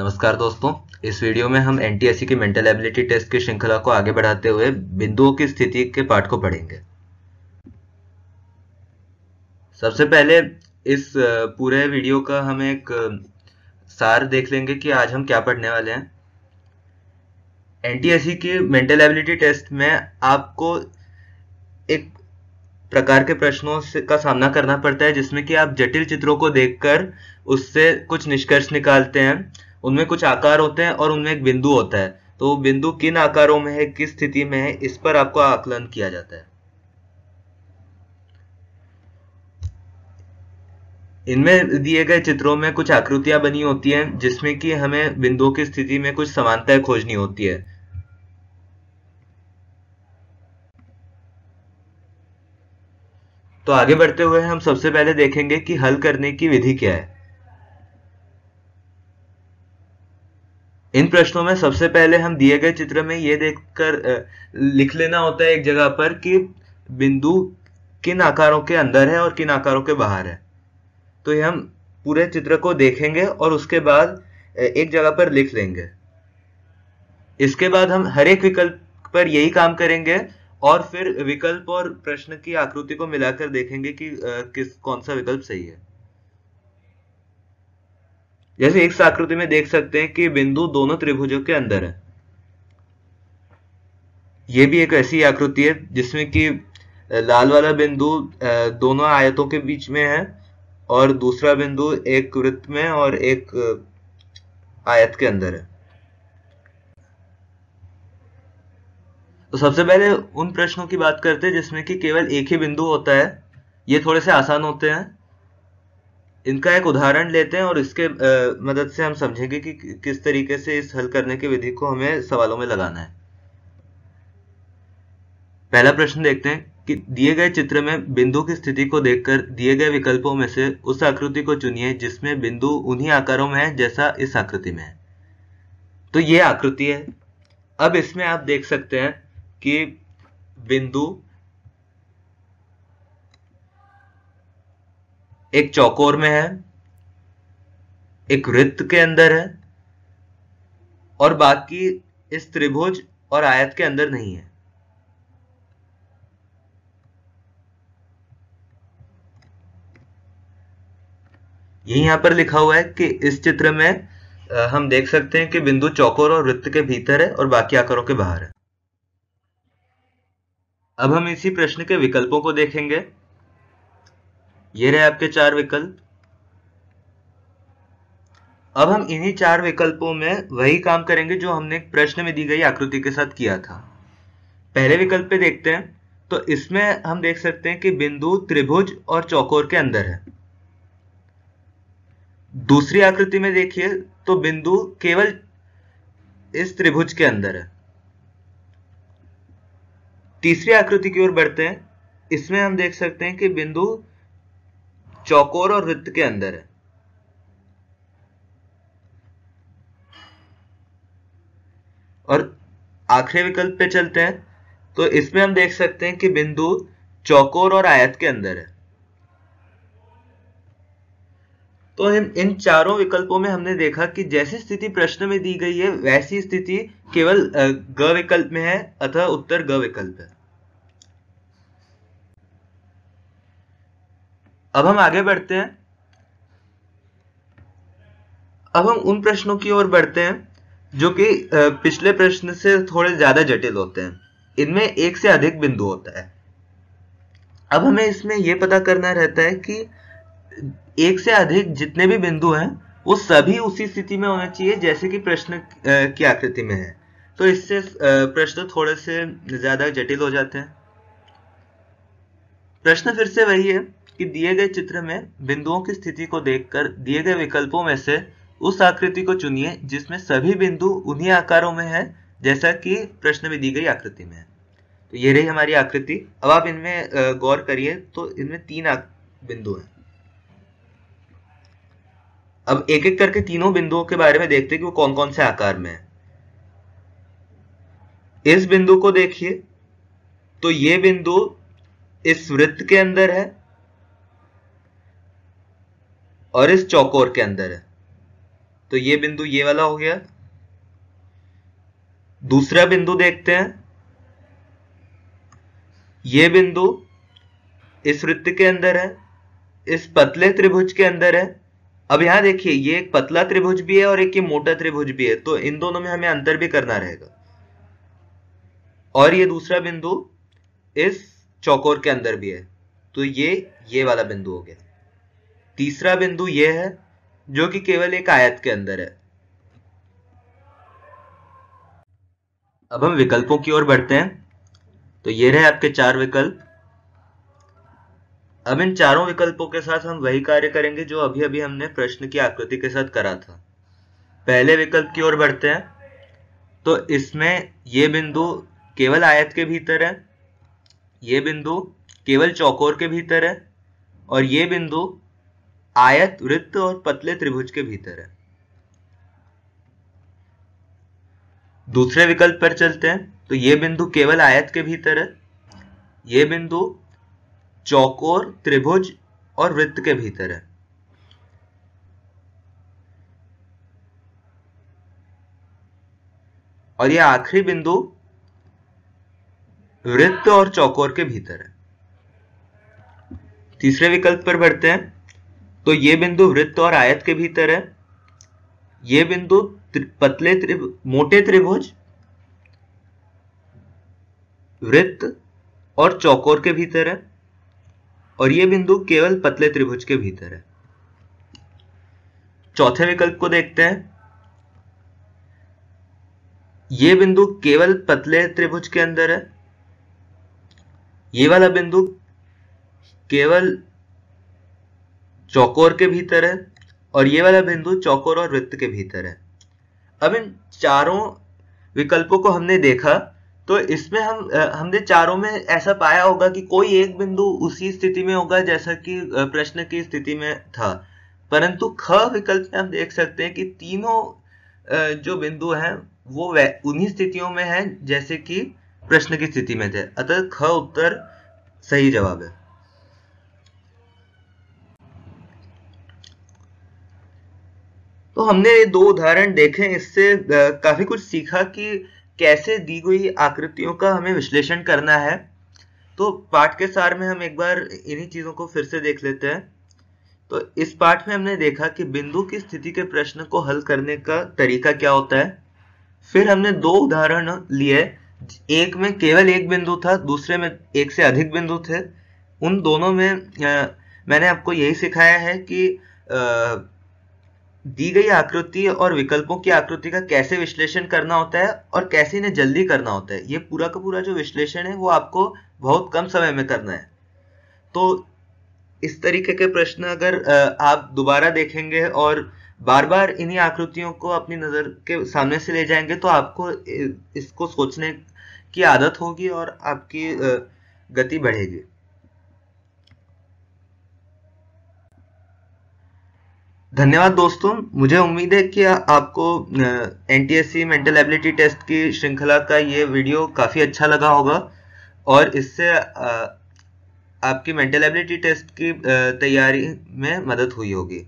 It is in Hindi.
नमस्कार दोस्तों इस वीडियो में हम एन की मेंटल एबिलिटी टेस्ट की श्रृंखला को आगे बढ़ाते हुए बिंदुओं की स्थिति के पाठ को पढ़ेंगे सबसे पहले इस पूरे वीडियो का हम एक सार देख लेंगे कि आज हम क्या पढ़ने वाले हैं एन की मेंटल एबिलिटी टेस्ट में आपको एक प्रकार के प्रश्नों से का सामना करना पड़ता है जिसमें कि आप जटिल चित्रों को देखकर उससे कुछ निष्कर्ष निकालते हैं उनमें कुछ आकार होते हैं और उनमें एक बिंदु होता है तो बिंदु किन आकारों में है किस स्थिति में है इस पर आपको आकलन किया जाता है इनमें दिए गए चित्रों में कुछ आकृतियां बनी होती हैं जिसमें कि हमें बिंदुओं की स्थिति में कुछ समानताएं खोजनी होती है तो आगे बढ़ते हुए हम सबसे पहले देखेंगे कि हल करने की विधि क्या है इन प्रश्नों में सबसे पहले हम दिए गए चित्र में ये देखकर लिख लेना होता है एक जगह पर कि बिंदु किन आकारों के अंदर है और किन आकारों के बाहर है तो ये हम पूरे चित्र को देखेंगे और उसके बाद एक जगह पर लिख लेंगे इसके बाद हम हर एक विकल्प पर यही काम करेंगे और फिर विकल्प और प्रश्न की आकृति को मिलाकर देखेंगे कि किस कौन सा विकल्प सही है जैसे एक आकृति में देख सकते हैं कि बिंदु दोनों त्रिभुजों के अंदर है ये भी एक ऐसी आकृति है जिसमें कि लाल वाला बिंदु दोनों आयतों के बीच में है और दूसरा बिंदु एक वृत्त में और एक आयत के अंदर है तो सबसे पहले उन प्रश्नों की बात करते हैं जिसमें कि केवल एक ही बिंदु होता है ये थोड़े से आसान होते हैं इनका एक उदाहरण लेते हैं और इसके आ, मदद से हम समझेंगे कि किस तरीके से इस हल करने की विधि को हमें सवालों में लगाना है पहला प्रश्न देखते हैं कि दिए गए चित्र में बिंदु की स्थिति को देखकर दिए गए विकल्पों में से उस आकृति को चुनिए जिसमें बिंदु उन्हीं आकारों में है जैसा इस आकृति में है तो ये आकृति है अब इसमें आप देख सकते हैं कि बिंदु एक चौकोर में है एक वृत्त के अंदर है और बाकी इस त्रिभुज और आयत के अंदर नहीं है यही यहां पर लिखा हुआ है कि इस चित्र में हम देख सकते हैं कि बिंदु चौकोर और वृत्त के भीतर है और बाकी आकारों के बाहर है अब हम इसी प्रश्न के विकल्पों को देखेंगे ये रहे आपके चार विकल्प अब हम इन्हीं चार विकल्पों में वही काम करेंगे जो हमने प्रश्न में दी गई आकृति के साथ किया था पहले विकल्प पे देखते हैं तो इसमें हम देख सकते हैं कि बिंदु त्रिभुज और चौकोर के अंदर है दूसरी आकृति में देखिए तो बिंदु केवल इस त्रिभुज के अंदर है तीसरी आकृति की ओर बढ़ते हैं इसमें हम देख सकते हैं कि बिंदु चौकोर और वृत्त के अंदर है और आखिरी विकल्प पे चलते हैं तो इसमें हम देख सकते हैं कि बिंदु चौकोर और आयत के अंदर है तो इन इन चारों विकल्पों में हमने देखा कि जैसी स्थिति प्रश्न में दी गई है वैसी स्थिति केवल ग विकल्प में है अथवा उत्तर ग विकल्प है अब हम आगे बढ़ते हैं अब हम उन प्रश्नों की ओर बढ़ते हैं जो कि पिछले प्रश्न से थोड़े ज्यादा जटिल होते हैं इनमें एक से अधिक बिंदु होता है अब हमें इसमें यह पता करना रहता है कि एक से अधिक जितने भी बिंदु हैं वो सभी उसी स्थिति में होना चाहिए जैसे कि प्रश्न की आकृति में है तो इससे प्रश्न थोड़े से ज्यादा जटिल हो जाते हैं प्रश्न फिर से वही है कि दिए गए चित्र में बिंदुओं की स्थिति को देखकर दिए गए विकल्पों में से उस आकृति को चुनिए जिसमें सभी बिंदु उन्हीं आकारों में है जैसा कि प्रश्न में दी गई आकृति में तो ये रही हमारी आकृति अब आप इनमें गौर करिए तो इनमें तीन बिंदु हैं अब एक एक करके तीनों बिंदुओं के बारे में देखते हैं कि वो कौन कौन से आकार में है इस बिंदु को देखिए तो ये बिंदु इस वृत्त के अंदर है और इस चौकोर के अंदर है तो ये बिंदु ये वाला हो गया दूसरा बिंदु देखते हैं ये बिंदु इस वृत्त के अंदर है इस पतले त्रिभुज के अंदर है अब यहां देखिए ये एक पतला त्रिभुज भी है और एक ये मोटा त्रिभुज भी है तो इन दोनों में हमें अंतर भी करना रहेगा और ये दूसरा बिंदु इस चौकोर के अंदर भी है तो ये ये वाला बिंदु हो गया तीसरा बिंदु यह है जो कि केवल एक आयत के अंदर है अब हम विकल्पों की ओर बढ़ते हैं तो ये रहे आपके चार विकल्प अब इन चारों विकल्पों के साथ हम वही कार्य करेंगे जो अभी अभी हमने प्रश्न की आकृति के साथ करा था पहले विकल्प की ओर बढ़ते हैं तो इसमें ये बिंदु केवल आयत के भीतर है ये बिंदु केवल चौकोर के भीतर है और ये बिंदु आयत वृत्त और पतले त्रिभुज के भीतर है दूसरे विकल्प पर चलते हैं तो ये बिंदु केवल आयत के भीतर है ये बिंदु चौकोर त्रिभुज और वृत्त के भीतर है और यह आखिरी बिंदु वृत्त और चौकोर के भीतर है तीसरे विकल्प पर बढ़ते हैं तो ये बिंदु वृत्त और आयत के भीतर है ये बिंदु पतले त्रिभ मोटे त्रिभुज वृत्त और चौकोर के भीतर है और ये बिंदु केवल पतले त्रिभुज के भीतर है चौथे विकल्प को देखते हैं ये बिंदु केवल पतले त्रिभुज के अंदर है ये वाला बिंदु केवल चौकोर के भीतर है और ये वाला बिंदु चौकोर और वृत्त के भीतर है अब इन चारों विकल्पों को हमने देखा तो इसमें हम हमने चारों में ऐसा पाया होगा कि कोई एक बिंदु उसी स्थिति में होगा जैसा कि प्रश्न की स्थिति में था परंतु ख विकल्प में हम देख सकते हैं कि तीनों जो बिंदु हैं वो उन्हीं स्थितियों में हैं जैसे कि प्रश्न की स्थिति में थे अतः ख उत्तर सही जवाब है तो हमने ये दो उदाहरण देखे इससे काफी कुछ सीखा कि कैसे दी गई आकृतियों का हमें विश्लेषण करना है तो पाठ के सार में हम एक बार इन्हीं चीज़ों को फिर से देख लेते हैं तो इस पाठ में हमने देखा कि बिंदु की स्थिति के प्रश्न को हल करने का तरीका क्या होता है फिर हमने दो उदाहरण लिए एक में केवल एक बिंदु था दूसरे में एक से अधिक बिंदु थे उन दोनों में आ, मैंने आपको यही सिखाया है कि आ, दी गई आकृति और विकल्पों की आकृति का कैसे विश्लेषण करना होता है और कैसे इन्हें जल्दी करना होता है ये पूरा का पूरा जो विश्लेषण है वो आपको बहुत कम समय में करना है तो इस तरीके के प्रश्न अगर आप दोबारा देखेंगे और बार बार इन्हीं आकृतियों को अपनी नज़र के सामने से ले जाएंगे तो आपको इसको सोचने की आदत होगी और आपकी गति बढ़ेगी धन्यवाद दोस्तों मुझे उम्मीद है कि आपको N T mental ability test की श्रृंखला का ये वीडियो काफ़ी अच्छा लगा होगा और इससे आपकी मेंटल एबिलिटी टेस्ट की तैयारी में मदद हुई होगी